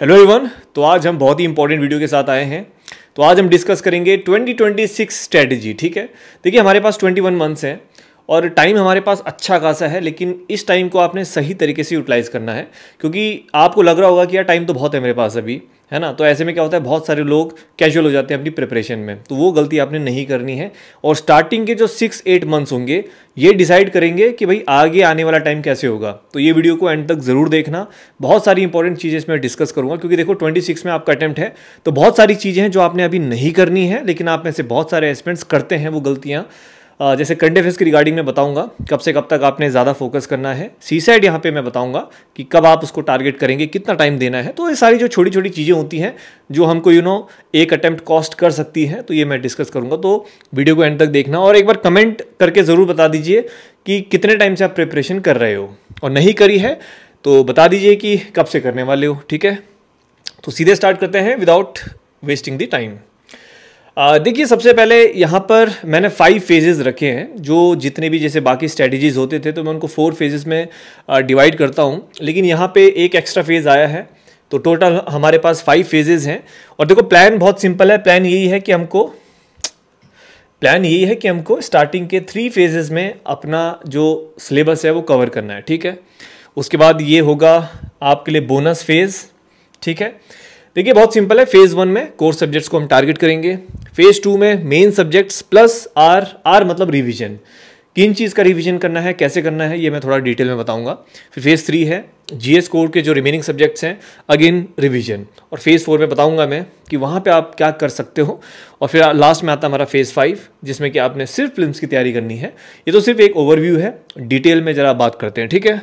hello everyone तो आज हम बहुत ही इंपॉर्टेंट वीडियो के साथ आए हैं तो आज हम डिस्कस करेंगे 2026 स्ट्रेटजी ठीक है देखिए हमारे पास 21 मंथ्स हैं और टाइम हमारे पास अच्छा खासा है लेकिन इस टाइम को आपने सही तरीके से यूटिलाइज़ करना है क्योंकि आपको लग रहा होगा कि यार टाइम तो बहुत है मेरे पास अभी है ना तो ऐसे में क्या होता है बहुत सारे लोग कैजुअल हो जाते हैं अपनी प्रिपरेशन में तो वो गलती आपने नहीं करनी है और स्टार्टिंग के जो सिक्स एट मंथ्स होंगे ये डिसाइड करेंगे कि भाई आगे आने वाला टाइम कैसे होगा तो ये वीडियो को एंड तक ज़रूर देखना बहुत सारी इंपॉर्टेंट चीज़ें इसमें डिस्कस करूँगा क्योंकि देखो ट्वेंटी सिक्स में आपका अटैम्प्ट है तो बहुत सारी चीज़ें हैं जो आपने अभी नहीं करनी है लेकिन आप में से बहुत सारे एस्पेंट्स करते हैं वो गलतियाँ जैसे करंट अफेयर्स की रिगार्डिंग में बताऊंगा कब से कब तक आपने ज़्यादा फोकस करना है सी साइड यहाँ पे मैं बताऊंगा कि कब आप उसको टारगेट करेंगे कितना टाइम देना है तो ये सारी जो छोटी छोटी चीज़ें होती हैं जो हमको यू नो एक अटैम्प्ट कॉस्ट कर सकती है तो ये मैं डिस्कस करूँगा तो वीडियो को एंड तक देखना और एक बार कमेंट करके ज़रूर बता दीजिए कि कितने टाइम से आप प्रिपरेशन कर रहे हो और नहीं करी है तो बता दीजिए कि कब से करने वाले हो ठीक है तो सीधे स्टार्ट करते हैं विदाउट वेस्टिंग द टाइम देखिए सबसे पहले यहाँ पर मैंने फाइव फेजेस रखे हैं जो जितने भी जैसे बाकी स्ट्रेटजीज होते थे तो मैं उनको फोर फेजेस में डिवाइड करता हूँ लेकिन यहाँ पे एक एक्स्ट्रा फेज आया है तो टोटल हमारे पास फाइव फेजेस हैं और देखो प्लान बहुत सिंपल है प्लान यही है कि हमको प्लान यही है कि हमको स्टार्टिंग के थ्री फेजेस में अपना जो सिलेबस है वो कवर करना है ठीक है उसके बाद ये होगा आपके लिए बोनस फेज़ ठीक है देखिए बहुत सिंपल है फेज़ वन में कोर सब्जेक्ट्स को हम टारगेट करेंगे फेज टू में main subjects plus R R मतलब रिविजन किन चीज़ का रिवीजन करना है कैसे करना है ये मैं थोड़ा डिटेल में बताऊंगा फिर फेज़ थ्री है जीएस कोड के जो रिमेनिंग सब्जेक्ट्स हैं अगेन रिवीजन और फेज़ फोर में बताऊंगा मैं कि वहाँ पे आप क्या कर सकते हो और फिर लास्ट में आता हमारा फेज़ फाइव जिसमें कि आपने सिर्फ फिल्म की तैयारी करनी है ये तो सिर्फ एक ओवरव्यू है डिटेल में ज़रा बात करते हैं ठीक है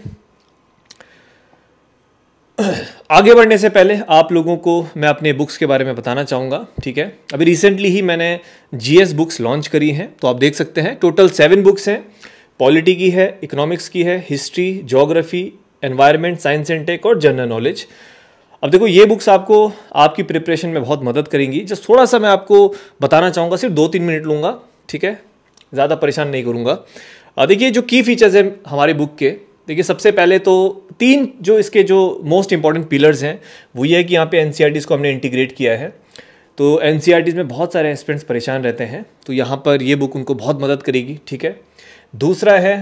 आगे बढ़ने से पहले आप लोगों को मैं अपने बुक्स के बारे में बताना चाहूँगा ठीक है अभी रिसेंटली ही मैंने जीएस बुक्स लॉन्च करी हैं तो आप देख सकते हैं टोटल सेवन बुक्स हैं पॉलिटी की है इकोनॉमिक्स की है history geography environment science and tech और जनरल नॉलेज अब देखो ये बुक्स आपको आपकी प्रिपरेशन में बहुत मदद करेंगी जस्ट थोड़ा सा मैं आपको बताना चाहूँगा सिर्फ दो तीन मिनट लूँगा ठीक है ज़्यादा परेशान नहीं करूँगा देखिए जो की फीचर्स हैं हमारे बुक के देखिए सबसे पहले तो तीन जो इसके जो मोस्ट इंपॉर्टेंट पिलर्स हैं वो ये है कि यहाँ पे एन e को हमने इंटीग्रेट किया है तो एन e में बहुत सारे एस्पेंट्स परेशान रहते हैं तो यहाँ पर ये बुक उनको बहुत मदद करेगी ठीक है दूसरा है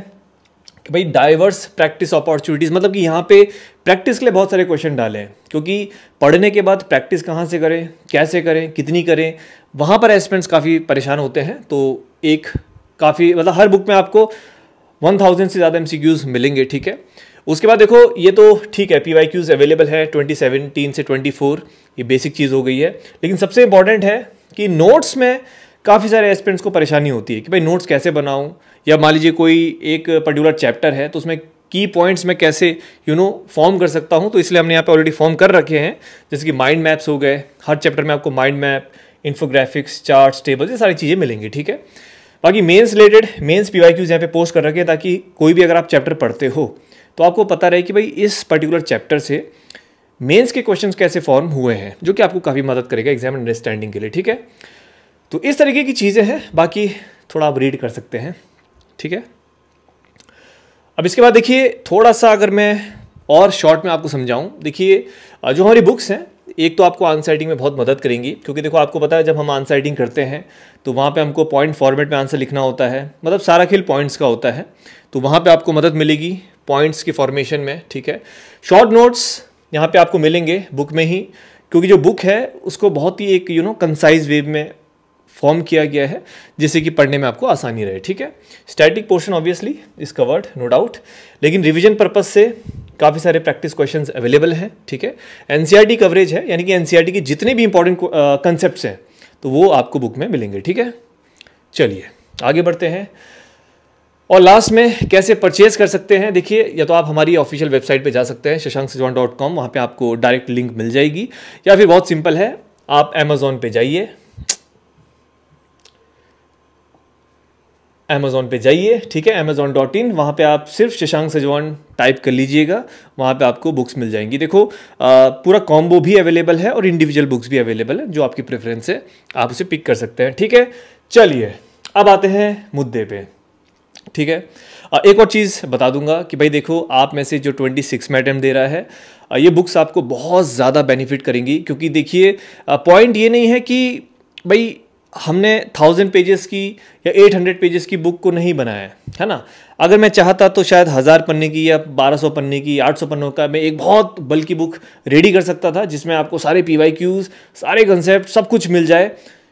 कि भाई डाइवर्स प्रैक्टिस अपॉर्चुनिटीज़ मतलब कि यहाँ पे प्रैक्टिस के लिए बहुत सारे क्वेश्चन डाले हैं क्योंकि पढ़ने के बाद प्रैक्टिस कहाँ से करें कैसे करें कितनी करें वहाँ पर एस्पेंट्स काफ़ी परेशान होते हैं तो एक काफ़ी मतलब हर बुक में आपको वन थाउजेंड से ज़्यादा एम सी क्यूज़ मिलेंगे ठीक है उसके बाद देखो ये तो ठीक है पी वाई क्यूज़ अवेलेबल है ट्वेंटी सेवनटीन से ट्वेंटी फोर ये बेसिक चीज़ हो गई है लेकिन सबसे इंपॉर्टेंट है कि नोट्स में काफ़ी सारे एस्पेंट्स को परेशानी होती है कि भाई नोट्स कैसे बनाऊँ या मान लीजिए कोई एक पर्टिकुलर चैप्टर है तो उसमें की पॉइंट्स में कैसे यू नो फॉर्म कर सकता हूँ तो इसलिए हमने यहाँ पे ऑलरेडी फॉर्म कर रखे हैं जैसे कि माइंड मैप्स हो गए हर चैप्टर में आपको mind map infographics charts tables ये सारी चीज़ें मिलेंगी ठीक है बाकी mains related mains P Y Qs यहाँ पे पोस्ट कर रखे हैं ताकि कोई भी अगर आप चैप्टर पढ़ते हो तो आपको पता रहे कि भाई इस पर्टिकुलर चैप्टर से मेंस के क्वेश्चंस कैसे फॉर्म हुए हैं जो कि आपको काफ़ी मदद करेगा एग्जाम अंडरस्टैंडिंग के लिए ठीक है तो इस तरीके की चीज़ें हैं बाकी थोड़ा आप रीड कर सकते हैं ठीक है अब इसके बाद देखिए थोड़ा सा अगर मैं और शॉर्ट में आपको समझाऊं देखिए जो हमारी बुक्स हैं एक तो आपको आंसर राइटिंग में बहुत मदद करेंगी क्योंकि देखो आपको पता है जब हम आंसर राइटिंग करते हैं तो वहाँ पे हमको पॉइंट फॉर्मेट में आंसर लिखना होता है मतलब सारा खेल पॉइंट्स का होता है तो वहाँ पे आपको मदद मिलेगी पॉइंट्स की फॉर्मेशन में ठीक है शॉर्ट नोट्स यहाँ पे आपको मिलेंगे बुक में ही क्योंकि जो बुक है उसको बहुत ही एक यू नो कंसाइज वे में फॉर्म किया गया है जिससे कि पढ़ने में आपको आसानी रहे ठीक है static portion obviously is covered no doubt लेकिन रिविजन पर्पज से काफ़ी सारे प्रैक्टिस क्वेश्चन अवेलेबल हैं ठीक है एन कवरेज e है यानी कि एन e के जितने भी इंपॉर्टेंट कंसेप्ट हैं तो वो आपको बुक में मिलेंगे ठीक है चलिए आगे बढ़ते हैं और लास्ट में कैसे परचेज कर सकते हैं देखिए या तो आप हमारी ऑफिशियल वेबसाइट पे जा सकते हैं शशांक सिजवान डॉट कॉम वहाँ पर आपको डायरेक्ट लिंक मिल जाएगी या फिर बहुत सिंपल है आप अमेज़ोन पे जाइए अमेज़ोन पे जाइए ठीक है अमेज़ोन डॉट इन वहाँ पर आप सिर्फ शशांक सजवान टाइप कर लीजिएगा वहाँ पे आपको बुक्स मिल जाएंगी देखो आ, पूरा कॉम्बो भी अवेलेबल है और इंडिविजुअल बुक्स भी अवेलेबल है जो आपकी प्रेफरेंस है आप उसे पिक कर सकते हैं ठीक है चलिए अब आते हैं मुद्दे पे ठीक है आ, एक और चीज़ बता दूंगा कि भाई देखो आप में से जो 26 में अटैम्प्ट दे रहा है आ, ये बुक्स आपको बहुत ज़्यादा बेनिफिट करेंगी क्योंकि देखिए पॉइंट ये नहीं है कि भाई हमने थाउजेंड पेजेस की या एट हंड्रेड पेजेस की बुक को नहीं बनाया है है ना अगर मैं चाहता तो शायद हज़ार पन्ने की या बारह सौ पन्ने की आठ सौ पन्नों का मैं एक बहुत बल्कि बुक रेडी कर सकता था जिसमें आपको सारे पी वाई क्यूज़ सारे कंसेप्ट सब कुछ मिल जाए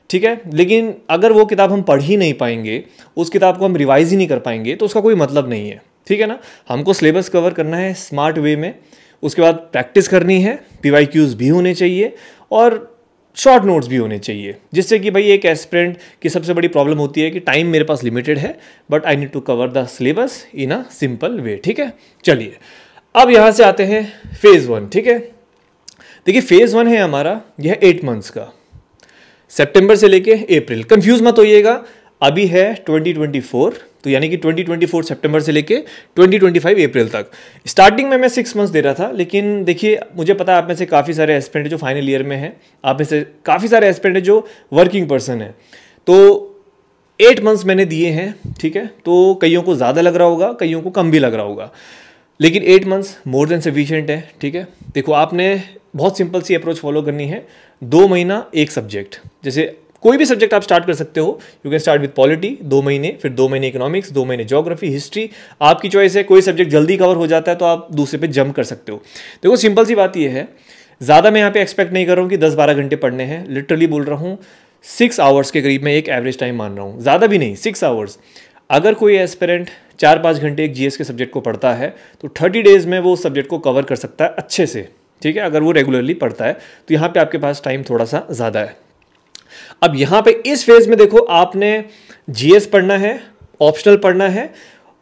ठीक है लेकिन अगर वो किताब हम पढ़ ही नहीं पाएंगे उस किताब को हम रिवाइज ही नहीं कर पाएंगे तो उसका कोई मतलब नहीं है ठीक है ना हमको सिलेबस कवर करना है स्मार्ट वे में उसके बाद प्रैक्टिस करनी है पी वाई क्यूज़ भी होने चाहिए और शॉर्ट नोट्स भी होने चाहिए जिससे कि भाई एक एस्परेंट की सबसे बड़ी प्रॉब्लम होती है कि टाइम मेरे पास लिमिटेड है but I need to cover the syllabus in a simple way ठीक है चलिए अब यहाँ से आते हैं फेज़ वन ठीक है देखिए फेज़ वन है हमारा यह एट मंथ्स का सेप्टेम्बर से लेके अप्रैल कंफ्यूज मत होइएगा अभी है 2024 तो यानी कि 2024 सितंबर से लेके 2025 अप्रैल तक स्टार्टिंग में मैं सिक्स मंथ्स दे रहा था लेकिन देखिए मुझे पता आप में से काफ़ी सारे एस्पेंट जो फाइनल ईयर में हैं आप में से काफ़ी सारे एस्पेंट जो वर्किंग पर्सन हैं तो एट मंथ्स मैंने दिए हैं ठीक है तो कईयों को ज़्यादा लग रहा होगा कईयों को कम भी लग रहा होगा लेकिन eight months more than sufficient है ठीक है देखो आपने बहुत सिंपल सी अप्रोच फॉलो करनी है दो महीना एक सब्जेक्ट जैसे कोई भी सब्जेक्ट आप स्टार्ट कर सकते हो you can start with polity दो महीने फिर दो महीने इकोनॉमिक्स दो महीने जोग्राफी हिस्ट्री आपकी चॉइस है कोई सब्जेक्ट जल्दी कवर हो जाता है तो आप दूसरे पर जंप कर सकते हो देखो सिंपल सी बात यह है ज़्यादा मैं यहाँ पे एक्सपेक्ट नहीं कर रहा हूँ कि दस बारह घंटे पढ़ने हैं लिटरली बोल रहा हूँ सिक्स आवर्स के करीब मैं एक एवरेज टाइम मान रहा हूँ ज़्यादा भी नहीं सिक्स आवर्स अगर कोई एस्पेरेंट चार पाँच घंटे एक जीएस के सब्जेक्ट को पढ़ता है तो थर्टी डेज़ में वो सब्जेक्ट को कवर कर सकता है अच्छे से ठीक है अगर वो रेगुलरली पढ़ता है तो यहाँ पे आपके पास टाइम थोड़ा सा ज़्यादा है अब यहां पे इस फेज में देखो आपने जीएस पढ़ना है ऑप्शनल पढ़ना है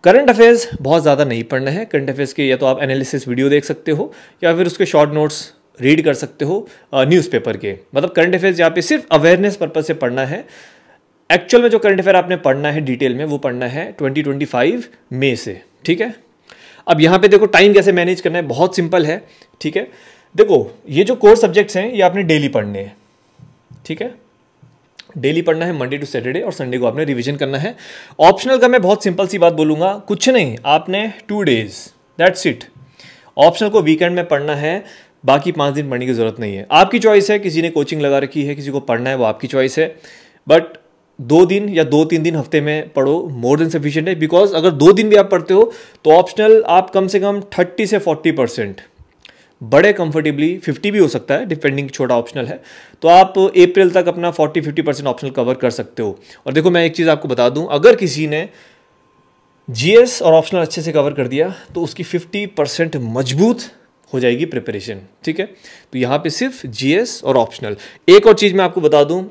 करंट अफेयर्स बहुत ज़्यादा नहीं पढ़ना है करंट अफेयर्स के या तो आप एनालिसिस वीडियो देख सकते हो या फिर उसके शॉर्ट नोट्स रीड कर सकते हो न्यूज़पेपर के मतलब करंट अफेयर्स यहाँ पे सिर्फ अवेयरनेस पर्पज से पढ़ना है एक्चुअल में जो करंट अफेयर आपने पढ़ना है डिटेल में वो पढ़ना है 2025 मई से ठीक है अब यहाँ पे देखो टाइम कैसे मैनेज करना है बहुत सिंपल है ठीक है देखो ये जो कोर सब्जेक्ट्स हैं ये आपने डेली पढ़ने हैं ठीक है डेली पढ़ना है मंडे टू सैटरडे और संडे को आपने रिवीजन करना है ऑप्शनल का मैं बहुत सिंपल सी बात बोलूंगा कुछ नहीं आपने two days that's it optional को वीकेंड में पढ़ना है बाकी पाँच दिन पढ़ने की ज़रूरत नहीं है आपकी चॉइस है किसी ने कोचिंग लगा रखी है किसी को पढ़ना है वो आपकी चॉइस है बट दो दिन या दो तीन दिन हफ्ते में पढ़ो मोर देन सफिशियंट है बिकॉज अगर दो दिन भी आप पढ़ते हो तो ऑप्शनल आप कम से कम थर्टी से फोर्टी परसेंट बड़े कंफर्टेबली 50 भी हो सकता है डिपेंडिंग छोटा ऑप्शनल है तो आप अप्रैल तक अपना 40-50 परसेंट ऑप्शनल कवर कर सकते हो और देखो मैं एक चीज़ आपको बता दूं अगर किसी ने जीएस और ऑप्शनल अच्छे से कवर कर दिया तो उसकी 50 परसेंट मजबूत हो जाएगी प्रिपरेशन ठीक है तो यहाँ पे सिर्फ जीएस और ऑप्शनल एक और चीज़ मैं आपको बता दूँ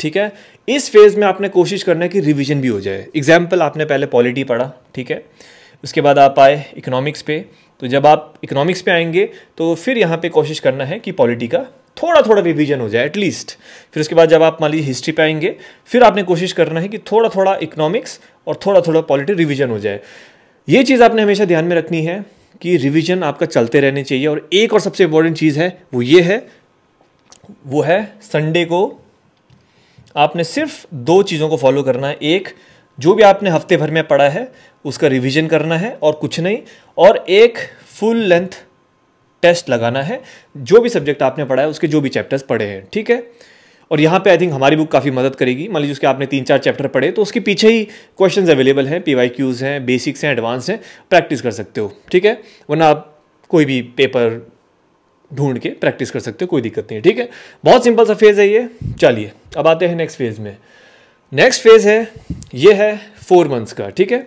ठीक है इस फेज़ में आपने कोशिश करना है कि रिविजन भी हो जाए एग्जाम्पल आपने पहले पॉलिटी पढ़ा ठीक है उसके बाद आप आए इकोनॉमिक्स पे तो जब आप इकोनॉमिक्स पे आएंगे तो फिर यहाँ पे कोशिश करना है कि पॉलिटी का थोड़ा थोड़ा रिविजन हो जाए एटलीस्ट फिर उसके बाद जब आप मान लीजिए हिस्ट्री पे आएंगे फिर आपने कोशिश करना है कि थोड़ा थोड़ा इकोनॉमिक्स और थोड़ा थोड़ा पॉलिटी रिविजन हो जाए ये चीज़ आपने हमेशा ध्यान में रखनी है कि रिविजन आपका चलते रहने चाहिए और एक और सबसे इंपॉर्टेंट चीज़ है वो ये है वो है संडे को आपने सिर्फ दो चीज़ों को फॉलो करना है एक जो भी आपने हफ्ते भर में पढ़ा है उसका रिवीजन करना है और कुछ नहीं और एक फुल लेंथ टेस्ट लगाना है जो भी सब्जेक्ट आपने पढ़ा है उसके जो भी चैप्टर्स पढ़े हैं ठीक है और यहाँ पे आई थिंक हमारी बुक काफ़ी मदद करेगी मान लीजिए उसके आपने तीन चार चैप्टर पढ़े तो उसके पीछे ही क्वेश्चन अवेलेबल हैं पी वाई क्यूज़ हैं बेसिक्स हैं एडवांस हैं प्रैक्टिस कर सकते हो ठीक है वरना आप कोई भी पेपर ढूंढ के प्रैक्टिस कर सकते हो कोई दिक्कत नहीं है ठीक है बहुत सिंपल सा फेज़ है ये चलिए अब आते हैं नेक्स्ट फेज़ में नेक्स्ट फेज़ है ये है फोर मंथ्स का ठीक है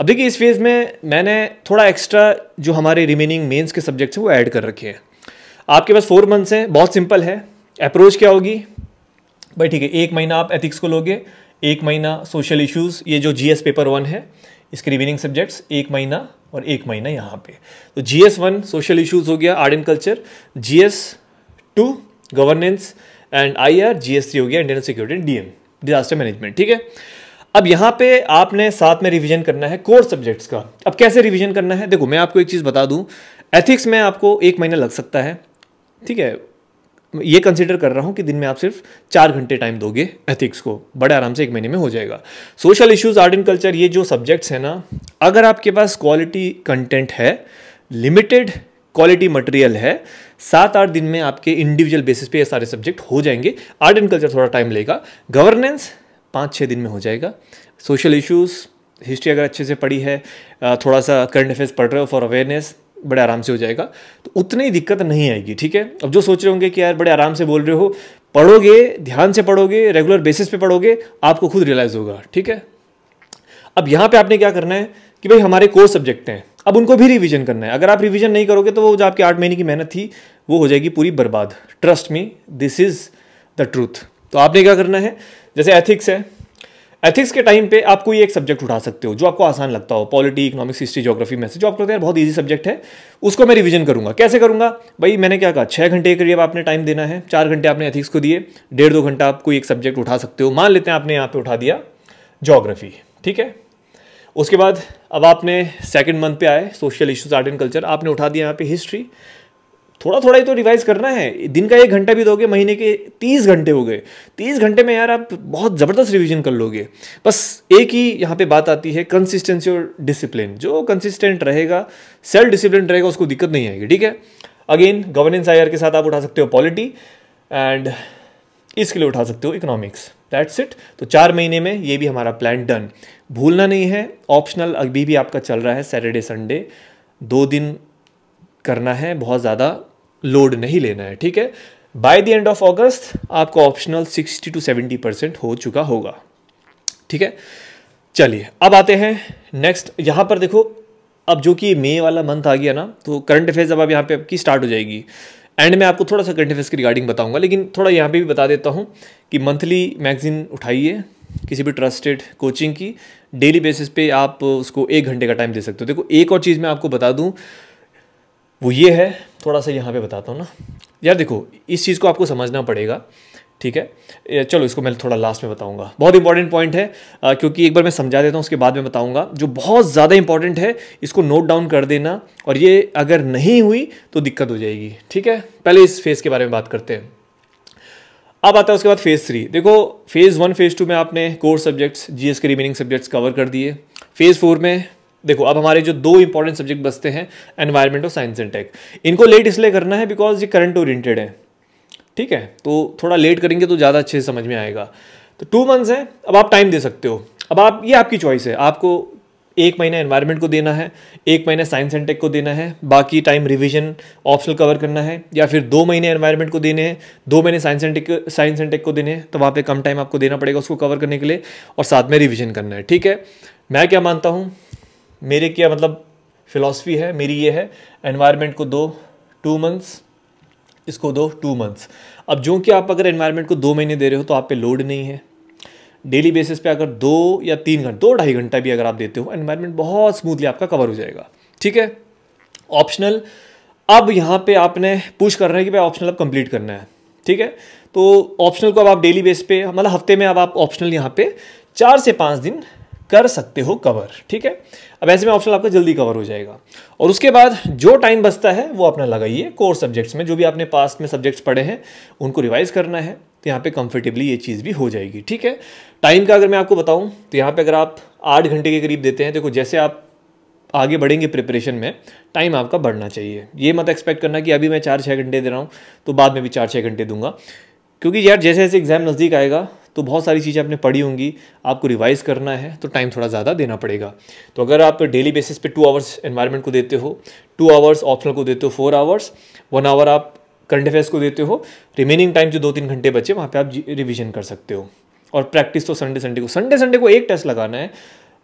अब देखिए इस फेज़ में मैंने थोड़ा एक्स्ट्रा जो हमारे रिमेनिंग मेंस के सब्जेक्ट्स हैं वो ऐड कर रखे हैं आपके पास फोर मंथ्स हैं बहुत सिंपल है अप्रोच क्या होगी भाई ठीक है एक महीना आप एथिक्स को लोगे एक महीना सोशल इश्यूज़ ये जो जीएस पेपर वन है इसके रिमेनिंग सब्जेक्ट्स एक महीना और एक महीना यहाँ पे तो G S one social issues हो गया art and culture G S two governance and I R G S हो गया Indian security and D M disaster management ठीक है अब यहां पे आपने साथ में रिवीजन करना है कोर सब्जेक्ट्स का अब कैसे रिवीजन करना है देखो मैं आपको एक चीज़ बता दूं एथिक्स में आपको एक महीना लग सकता है ठीक है ये कंसिडर कर रहा हूं कि दिन में आप सिर्फ चार घंटे टाइम दोगे एथिक्स को बड़े आराम से एक महीने में हो जाएगा social issues art and culture ये जो सब्जेक्ट्स हैं ना अगर आपके पास क्वालिटी कंटेंट है लिमिटेड क्वालिटी मटेरियल है सात आठ दिन में आपके इंडिविजुअल बेसिस पे ये सारे सब्जेक्ट हो जाएंगे आर्ट एंड कल्चर थोड़ा टाइम लेगा गवर्नेंस पाँच छः दिन में हो जाएगा सोशल इश्यूज़ हिस्ट्री अगर अच्छे से पढ़ी है थोड़ा सा करंट अफेयर्स पढ़ रहे हो फॉर अवेयरनेस बड़े आराम से हो जाएगा तो उतनी दिक्कत नहीं आएगी ठीक है अब जो सोच रहे होंगे कि यार बड़े आराम से बोल रहे हो पढ़ोगे ध्यान से पढ़ोगे रेगुलर बेसिस पे पढ़ोगे आपको खुद रियलाइज़ होगा ठीक है अब यहाँ पे आपने क्या करना है कि भाई हमारे कोर सब्जेक्ट हैं अब उनको भी रिवीजन करना है अगर आप रिवीजन नहीं करोगे तो वो जो आपकी आठ महीने की मेहनत थी वो हो जाएगी पूरी बर्बाद trust me this is the truth तो आपने क्या करना है जैसे एथिक्स है एथिक्स के टाइम पे आप कोई एक सब्जेक्ट उठा सकते हो जो आपको आसान लगता हो पॉलिटी इकोनॉमिक्स हिस्ट्री जोग्राफी में से जो आप लगता है बहुत ईजी सब्जेक्ट है उसको मैं रिवीजन करूंगा कैसे करूंगा भाई मैंने क्या कहा छः घंटे के करीब आपने टाइम देना है चार घंटे आपने एथिक्स को दिए डेढ़ दो घंटा आप कोई एक सब्जेक्ट उठा सकते हो मान लेते हैं आपने यहाँ पे उठा दिया जोग्राफी ठीक है उसके बाद अब आपने सेकेंड मंथ पे आए social issues art and culture आपने उठा दिया यहाँ पे हिस्ट्री थोड़ा थोड़ा ही तो रिवाइज करना है दिन का एक घंटा भी दोगे महीने के तीस घंटे हो गए तीस घंटे में यार आप बहुत ज़बरदस्त रिविजन कर लोगे बस एक ही यहाँ पे बात आती है कंसिस्टेंसी और डिसिप्लिन जो कंसिस्टेंट रहेगा सेल्फ डिसिप्लिन रहेगा उसको दिक्कत नहीं आएगी ठीक है अगेन गवर्नेंस आयर के साथ आप उठा सकते हो पॉलिटी एंड इसके लिए उठा सकते हो इकोनॉमिक्स दैट्स इट तो चार महीने में ये भी हमारा प्लान डन भूलना नहीं है ऑप्शनल अभी भी आपका चल रहा है सैटरडे संडे दो दिन करना है बहुत ज़्यादा लोड नहीं लेना है ठीक है by the end of August आपका ऑप्शनल 60 टू 70 परसेंट हो चुका होगा ठीक है चलिए अब आते हैं नेक्स्ट यहाँ पर देखो अब जो कि मई वाला मंथ आ गया ना तो करंट अफेयर्स अब अब यहाँ पे आपकी स्टार्ट हो जाएगी एंड में आपको थोड़ा सा करंट अफेयर्स की रिगार्डिंग बताऊंगा लेकिन थोड़ा यहाँ पे भी बता देता हूँ कि मंथली मैगजीन उठाइए किसी भी ट्रस्टेड कोचिंग की डेली बेसिस पे आप उसको एक घंटे का टाइम दे सकते हो देखो एक और चीज़ मैं आपको बता दूँ वो ये है थोड़ा सा यहाँ पे बताता हूँ ना यार देखो इस चीज़ को आपको समझना पड़ेगा ठीक है चलो इसको मैं थोड़ा लास्ट में बताऊंगा बहुत इंपॉर्टेंट पॉइंट है क्योंकि एक बार मैं समझा देता हूँ उसके बाद में बताऊंगा जो बहुत ज़्यादा इंपॉर्टेंट है इसको नोट डाउन कर देना और ये अगर नहीं हुई तो दिक्कत हो जाएगी ठीक है पहले इस फेज़ के बारे में बात करते हैं अब आता है उसके बाद फेज़ थ्री देखो फेज़ वन फेज़ टू में आपने कोर सब्जेक्ट्स जीएस के रिमेनिंग सब्जेक्ट्स कवर कर दिए फेज़ फोर में देखो अब हमारे जो दो इंपॉर्टेंट सब्जेक्ट बचते हैं एनवायरमेंट और साइंस एंड टेक इनको लेट इसलिए करना है बिकॉज ये करंट ओरिएंटेड है ठीक है तो थोड़ा लेट करेंगे तो ज़्यादा अच्छे से समझ में आएगा तो टू मंथ्स हैं अब आप टाइम दे सकते हो अब आप ये आपकी चॉइस है आपको एक महीना एनवायरनमेंट को देना है एक महीना साइंस एंड टेक को देना है बाकी टाइम रिवीजन ऑप्शनल कवर करना है या फिर दो महीने एनवायरनमेंट को देने हैं दो महीने science and tech science and tech को देने हैं तो वहाँ पे कम टाइम आपको देना पड़ेगा उसको कवर करने के लिए और साथ में रिविजन करना है ठीक है मैं क्या मानता हूँ मेरे क्या मतलब फ़िलासफ़ी है मेरी ये है एनवायरमेंट को दो टू मंथ्स इसको दो टू मंथ्स अब जो कि आप अगर एनवायरनमेंट को दो महीने दे रहे हो तो आप पे लोड नहीं है डेली बेसिस पे अगर दो या तीन घंटे दो ढाई घंटा भी अगर आप देते हो एनवायरनमेंट बहुत स्मूथली आपका कवर हो जाएगा ठीक है ऑप्शनल अब यहाँ पे आपने पुश रहे हैं कि भाई ऑप्शनल अब कंप्लीट करना है ठीक है तो ऑप्शनल को अब आप डेली बेस पे मतलब हफ्ते में अब आप ऑप्शनल यहाँ पे चार से पाँच दिन कर सकते हो कवर ठीक है अब ऐसे में ऑप्शन आपका जल्दी कवर हो जाएगा और उसके बाद जो टाइम बचता है वो अपना लगाइए कोर सब्जेक्ट्स में जो भी आपने पास्ट में सब्जेक्ट्स पढ़े हैं उनको रिवाइज करना है तो यहाँ पे कंफर्टेबली ये चीज़ भी हो जाएगी ठीक है टाइम का अगर मैं आपको बताऊँ तो यहाँ पर अगर आप आठ घंटे के करीब देते हैं देखो जैसे आप आगे बढ़ेंगे प्रिपरेशन में टाइम आपका बढ़ना चाहिए ये मत एक्सपेक्ट करना कि अभी मैं चार छः घंटे दे रहा हूँ तो बाद में भी चार छः घंटे दूंगा क्योंकि यार जैसे जैसे एग्ज़ाम नज़दीक आएगा तो बहुत सारी चीज़ें आपने पढ़ी होंगी आपको रिवाइज़ करना है तो टाइम थोड़ा ज़्यादा देना पड़ेगा तो अगर आप डेली बेसिस पे टू आवर्स एनवायरमेंट को देते हो टू आवर्स ऑप्शनल को देते हो फोर आवर्स वन आवर आप करंट अफेयर्स को देते हो रिमेनिंग टाइम जो दो तीन घंटे बचे वहाँ पर आप रिविजन कर सकते हो और प्रैक्टिस तो संडे संडे को संडे संडे को एक टेस्ट लगाना है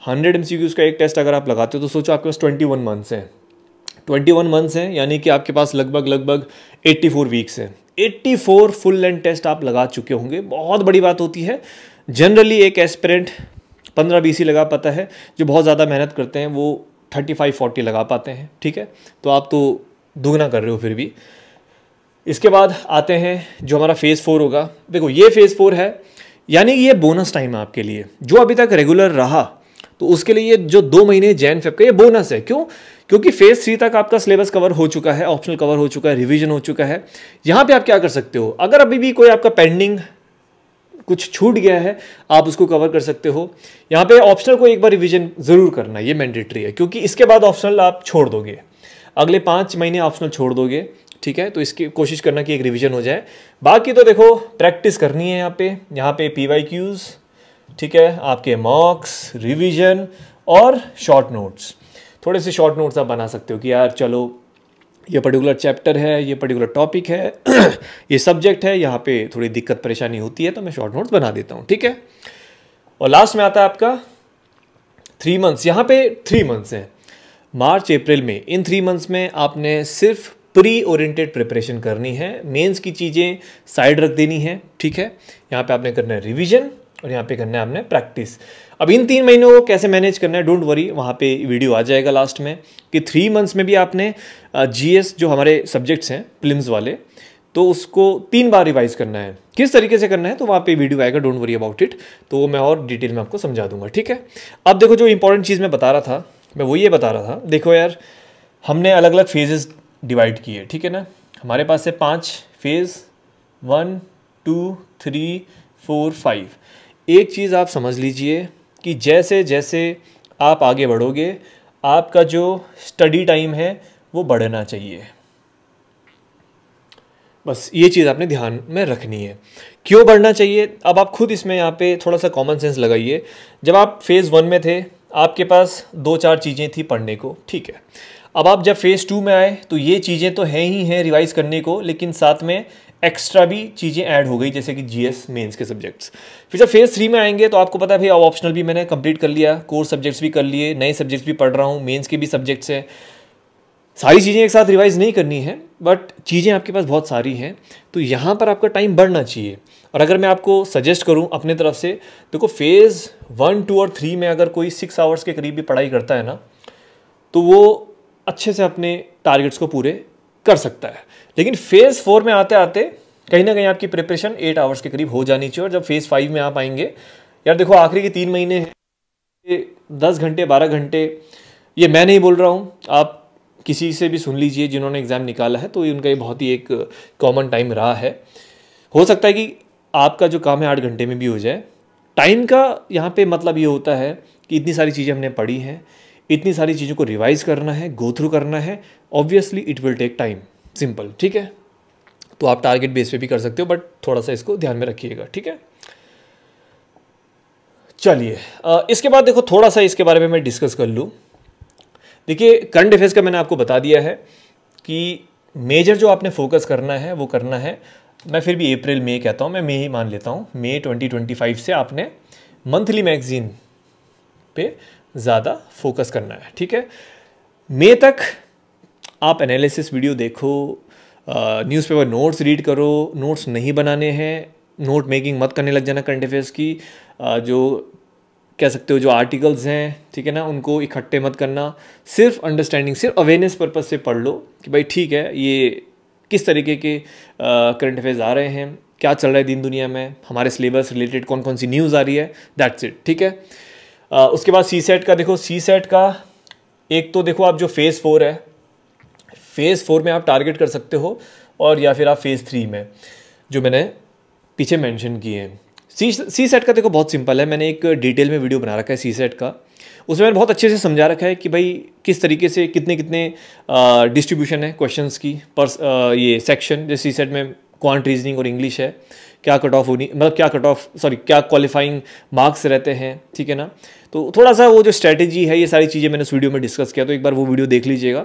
हंड्रेड एम का एक टेस्ट अगर आप लगाते हो तो सोचो आपके पास ट्वेंटी वन मंथ्स हैं ट्वेंटी वन मंथ्स हैं यानी कि आपके पास लगभग लगभग एट्टी फोर वीक्स हैं 84 फुल लेंथ टेस्ट आप लगा चुके होंगे बहुत बड़ी बात होती है जनरली एक एस्पिरेंट 15 बीसी लगा पाता है जो बहुत ज़्यादा मेहनत करते हैं वो 35 40 लगा पाते हैं ठीक है तो आप तो दुगना कर रहे हो फिर भी इसके बाद आते हैं जो हमारा फेज़ फोर होगा देखो ये फेज़ फोर है यानी कि ये बोनस टाइम है आपके लिए जो अभी तक रेगुलर रहा तो उसके लिए ये जो दो महीने जैन फेब का ये बोनस है क्यों क्योंकि फेज थ्री तक आपका सिलेबस कवर हो चुका है ऑप्शनल कवर हो चुका है रिविजन हो चुका है यहाँ पर आप क्या कर सकते हो अगर अभी भी कोई आपका पेंडिंग कुछ छूट गया है आप उसको कवर कर सकते हो यहाँ पे ऑप्शनल को एक बार रिवीजन ज़रूर करना ये मैंडेटरी है क्योंकि इसके बाद ऑप्शनल आप छोड़ दोगे अगले पाँच महीने ऑप्शनल छोड़ दोगे ठीक है तो इसकी कोशिश करना कि एक रिवीजन हो जाए बाकी तो देखो प्रैक्टिस करनी है यहाँ पे यहाँ पे पी वाई क्यूज़ ठीक है आपके मॉक्स रिविजन और शॉर्ट नोट्स थोड़े से शॉर्ट नोट्स आप बना सकते हो कि यार चलो ये पर्टिकुलर चैप्टर है ये पर्टिकुलर टॉपिक है ये सब्जेक्ट है यहाँ पे थोड़ी दिक्कत परेशानी होती है तो मैं शॉर्ट नोट्स बना देता हूँ ठीक है और लास्ट में आता है आपका थ्री मंथ्स यहाँ पे थ्री मंथ्स हैं मार्च अप्रैल में इन थ्री मंथ्स में आपने सिर्फ प्री ओरिएंटेड प्रिपरेशन करनी है मेंस की चीज़ें साइड रख देनी है ठीक है यहाँ पे आपने करना है रिवीजन और यहाँ पे करना है आपने प्रैक्टिस अब इन तीन महीनों को कैसे मैनेज करना है डोंट वरी वहाँ पे वीडियो आ जाएगा लास्ट में कि थ्री मंथ्स में भी आपने जीएस जो हमारे सब्जेक्ट्स हैं प्लिम्स वाले तो उसको तीन बार रिवाइज करना है किस तरीके से करना है तो वहाँ पे वीडियो आएगा डोंट वरी अबाउट इट तो वो मैं और डिटेल में आपको समझा दूंगा ठीक है अब देखो जो इंपॉर्टेंट चीज़ मैं बता रहा था मैं वो ये बता रहा था देखो यार हमने अलग अलग फेजेस डिवाइड किए ठीक है ना हमारे पास है पाँच phase one two three four five एक चीज़ आप समझ लीजिए कि जैसे जैसे आप आगे बढ़ोगे आपका जो स्टडी टाइम है वो बढ़ना चाहिए बस ये चीज़ आपने ध्यान में रखनी है क्यों बढ़ना चाहिए अब आप खुद इसमें यहाँ पे थोड़ा सा कॉमन सेंस लगाइए जब आप फेज़ वन में थे आपके पास दो चार चीज़ें थी पढ़ने को ठीक है अब आप जब फेज़ टू में आए तो ये चीज़ें तो हैं ही हैं रिवाइज़ करने को लेकिन साथ में एक्स्ट्रा भी चीज़ें ऐड हो गई जैसे कि जीएस मेंस के सब्जेक्ट्स फिर जब फेज़ थ्री में आएंगे तो आपको पता है भाई ऑप्शनल भी मैंने कंप्लीट कर लिया कोर सब्जेक्ट्स भी कर लिए नए सब्जेक्ट्स भी पढ़ रहा हूँ मेंस के भी सब्जेक्ट्स हैं सारी चीज़ें एक साथ रिवाइज़ नहीं करनी है बट चीज़ें आपके पास बहुत सारी हैं तो यहाँ पर आपका टाइम बढ़ना चाहिए और अगर मैं आपको सजेस्ट करूँ अपने तरफ से देखो तो फेज़ वन टू और थ्री में अगर कोई सिक्स आवर्स के करीब भी पढ़ाई करता है ना तो वो अच्छे से अपने टारगेट्स को पूरे कर सकता है लेकिन फेज़ फोर में आते आते कहीं ना कहीं आपकी प्रिपरेशन एट आवर्स के करीब हो जानी चाहिए और जब फेज़ फाइव में आप आएंगे यार देखो आखिरी के तीन महीने हैं दस घंटे बारह घंटे ये मैं नहीं बोल रहा हूँ आप किसी से भी सुन लीजिए जिन्होंने एग्ज़ाम निकाला है तो ये उनका ये बहुत ही एक कॉमन टाइम रहा है हो सकता है कि आपका जो काम है आठ घंटे में भी हो जाए टाइम का यहाँ पे मतलब ये होता है कि इतनी सारी चीज़ें हमने पढ़ी हैं इतनी सारी चीज़ों को रिवाइज़ करना है गो थ्रू करना है obviously it will take time simple ठीक है तो आप टारगेट बेस पे भी कर सकते हो बट थोड़ा सा इसको ध्यान में रखिएगा ठीक है चलिए इसके बाद देखो थोड़ा सा इसके बारे में मैं डिस्कस कर लूँ देखिए करंट अफेयर्स का मैंने आपको बता दिया है कि मेजर जो आपने फोकस करना है वो करना है मैं फिर भी अप्रैल मई कहता हूँ मैं मई ही मान लेता हूँ मई 2025 से आपने मंथली मैगजीन पे ज़्यादा फोकस करना है ठीक है मई तक आप एनालिसिस वीडियो देखो न्यूज़पेपर नोट्स रीड करो नोट्स नहीं बनाने हैं नोट मेकिंग मत करने लग जाना करंट अफेयर्स की आ, जो कह सकते हो जो आर्टिकल्स हैं ठीक है ना उनको इकट्ठे मत करना सिर्फ अंडरस्टैंडिंग सिर्फ अवेयरनेस पर्पज से पढ़ लो कि भाई ठीक है ये किस तरीके के करंट अफेयर्स आ रहे हैं क्या चल रहा है दिन दुनिया में हमारे सिलेबस रिलेटेड कौन कौन सी न्यूज़ आ रही है दैट्स इट ठीक है आ, उसके बाद सी सेट का देखो सी सेट का एक तो देखो आप जो फेज़ फोर है फेज़ फोर में आप टारगेट कर सकते हो और या फिर आप फेज़ थ्री में जो मैंने पीछे मैंशन किए हैं सी सी सेट का देखो बहुत सिंपल है मैंने एक डिटेल में वीडियो बना रखा है सी सेट का उसमें मैंने बहुत अच्छे से समझा रखा है कि भाई किस तरीके से कितने कितने डिस्ट्रीब्यूशन है क्वेश्चंस की पर ये सेक्शन जैसे सी सेट में क्वांट रीजनिंग और इंग्लिश है क्या कट ऑफ होनी मतलब क्या कट ऑफ सॉरी क्या क्वालिफाइंग मार्क्स रहते हैं ठीक है ना तो थोड़ा सा वो जो स्ट्रैटेजी है ये सारी चीज़ें मैंने उस वीडियो में डिस्कस किया तो एक बार वो वीडियो देख लीजिएगा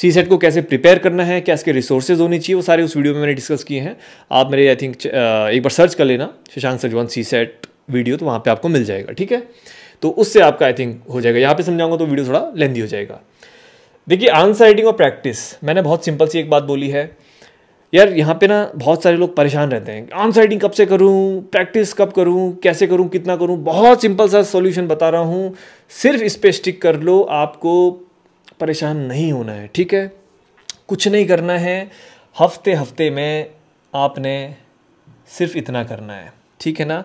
सी सेट को कैसे प्रिपेयर करना है क्या इसके रिसोर्सेज होने चाहिए वो सारे उस वीडियो में मैंने डिस्कस किए हैं आप मेरे आई थिंक एक बार सर्च कर लेना Shashank Sajwan CSAT video तो वहाँ पर आपको मिल जाएगा ठीक है तो उससे आपका आई थिंक हो जाएगा यहाँ पर समझाऊंगा तो वीडियो थोड़ा लेंदी हो जाएगा देखिए आंसर राइटिंग और प्रैक्टिस मैंने बहुत सिंपल सी एक बात बोली है यार यहाँ पे ना बहुत सारे लोग परेशान रहते हैं ऑन साइडिंग कब से करूँ प्रैक्टिस कब करूँ कैसे करूँ कितना करूँ बहुत सिंपल सा सॉल्यूशन बता रहा हूँ सिर्फ इस पर स्टिक कर लो आपको परेशान नहीं होना है ठीक है कुछ नहीं करना है हफ्ते हफ्ते में आपने सिर्फ इतना करना है ठीक है ना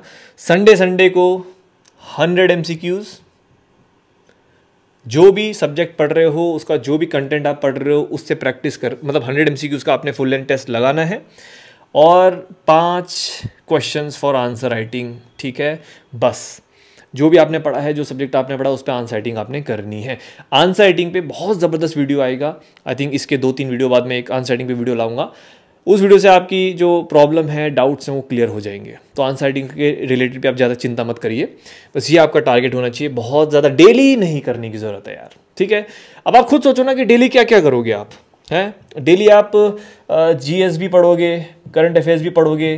संडे संडे को हंड्रेड एम सी क्यूज़ जो भी सब्जेक्ट पढ़ रहे हो उसका जो भी कंटेंट आप पढ़ रहे हो उससे प्रैक्टिस कर मतलब हंड्रेड एम उसका आपने फुल लेंथ टेस्ट लगाना है और पांच क्वेश्चंस फॉर आंसर राइटिंग ठीक है बस जो भी आपने पढ़ा है जो सब्जेक्ट आपने पढ़ा उस पर आंसर राइटिंग आपने करनी है आंसर राइटिंग पे बहुत ज़बरदस्त वीडियो आएगा आई थिंक इसके दो तीन वीडियो बाद में एक आंसर राइटिंग पे वीडियो लाऊंगा उस वीडियो से आपकी जो प्रॉब्लम है डाउट्स हैं वो क्लियर हो जाएंगे तो आंसर राइटिंग के रिलेटेड भी आप ज़्यादा चिंता मत करिए बस ये आपका टारगेट होना चाहिए बहुत ज़्यादा डेली नहीं करने की ज़रूरत है यार ठीक है अब आप खुद सोचो ना कि डेली क्या क्या करोगे आप हैं डेली आप जी एस भी पढ़ोगे करंट अफेयर्स भी पढ़ोगे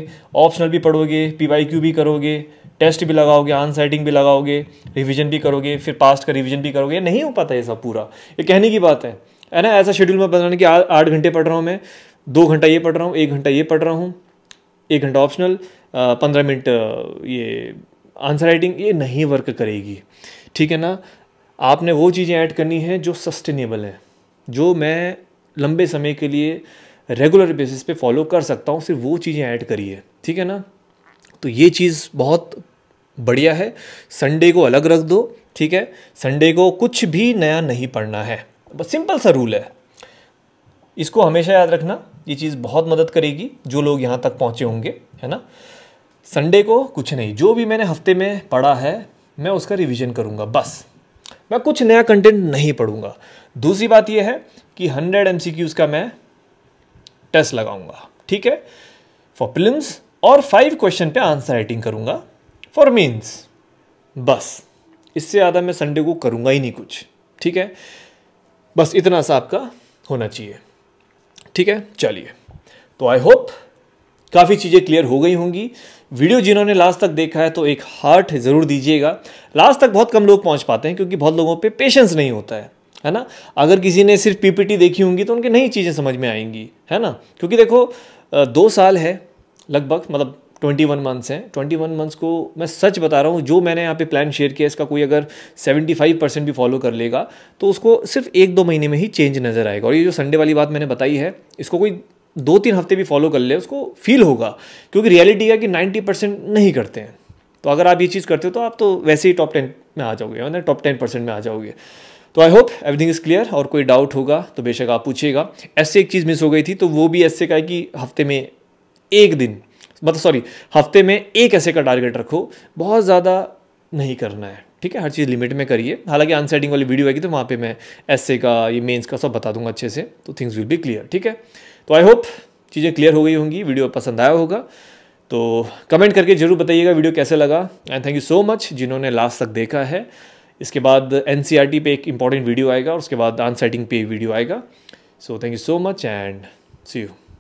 ऑप्शनल भी पढ़ोगे पी वाई क्यू भी करोगे टेस्ट भी लगाओगे आंसर राइटिंग भी लगाओगे रिवीजन भी करोगे फिर पास्ट का रिवीजन भी करोगे नहीं हो पाता ये सब पूरा ये कहने की बात है है ना ऐसा शेड्यूल में बनाने की आठ घंटे पढ़ रहा हूँ मैं दो घंटा ये पढ़ रहा हूँ एक घंटा ये पढ़ रहा हूँ एक घंटा ऑप्शनल पंद्रह मिनट ये आंसर राइटिंग ये नहीं वर्क करेगी ठीक है ना आपने वो चीज़ें ऐड करनी हैं जो सस्टेनेबल हैं जो मैं लंबे समय के लिए रेगुलर बेसिस पे फॉलो कर सकता हूँ सिर्फ वो चीज़ें ऐड करिए ठीक है ना तो ये चीज़ बहुत बढ़िया है संडे को अलग रख दो ठीक है संडे को कुछ भी नया नहीं पढ़ना है बस सिंपल सा रूल है इसको हमेशा याद रखना ये चीज़ बहुत मदद करेगी जो लोग यहाँ तक पहुँचे होंगे है ना संडे को कुछ नहीं जो भी मैंने हफ्ते में पढ़ा है मैं उसका रिविज़न करूँगा बस मैं कुछ नया कंटेंट नहीं पढ़ूंगा दूसरी बात यह है कि हंड्रेड एम का मैं टेस्ट लगाऊंगा ठीक है फॉर फिल्म्स और फाइव क्वेश्चन पे आंसर राइटिंग करूंगा फॉर मीन्स बस इससे ज़्यादा मैं संडे को करूंगा ही नहीं कुछ ठीक है बस इतना सा आपका होना चाहिए ठीक है चलिए तो आई होप काफ़ी चीज़ें क्लियर हो गई होंगी वीडियो जिन्होंने लास्ट तक देखा है तो एक हार्ट ज़रूर दीजिएगा लास्ट तक बहुत कम लोग पहुंच पाते हैं क्योंकि बहुत लोगों पे पेशेंस नहीं होता है है ना अगर किसी ने सिर्फ पीपीटी देखी होंगी तो उनकी नई चीज़ें समझ में आएंगी है ना क्योंकि देखो दो साल है लगभग मतलब ट्वेंटी वन मंथ्स हैं ट्वेंटी वन मंथ्स को मैं सच बता रहा हूँ जो मैंने यहाँ पे प्लान शेयर किया इसका कोई अगर सेवेंटी फाइव परसेंट भी फॉलो कर लेगा तो उसको सिर्फ एक दो महीने में ही चेंज नज़र आएगा और ये जो संडे वाली बात मैंने बताई है इसको कोई दो तीन हफ्ते भी फॉलो कर ले उसको फील होगा क्योंकि रियलिटी है कि नाइन्टी परसेंट नहीं करते हैं तो अगर आप ये चीज़ करते हो तो आप तो वैसे ही टॉप टेन में आ जाओगे मतलब टॉप टेन परसेंट में आ जाओगे तो I hope everything is clear और कोई डाउट होगा तो बेशक आप पूछिएगा ऐसे एक चीज़ मिस हो गई थी तो वो भी ऐसे का है कि हफ्ते में एक दिन मतलब सॉरी हफ्ते में एक ऐसे का टारगेट रखो बहुत ज़्यादा नहीं करना है ठीक है हर चीज़ लिमिट में करिए हालांकि अनसेटिंग वाली वीडियो आएगी तो वहाँ पे मैं ऐसे का ये मेंस का सब बता दूंगा अच्छे से तो थिंग्स विल बी क्लियर ठीक है तो आई होप चीज़ें क्लियर हो गई होंगी वीडियो पसंद आया होगा तो कमेंट करके जरूर बताइएगा वीडियो कैसे लगा and thank you so much जिन्होंने लास्ट तक देखा है इसके बाद एन e पे एक इंपॉर्टेंट वीडियो आएगा और उसके बाद अनसेटिंग पे वीडियो आएगा so thank you so much and see you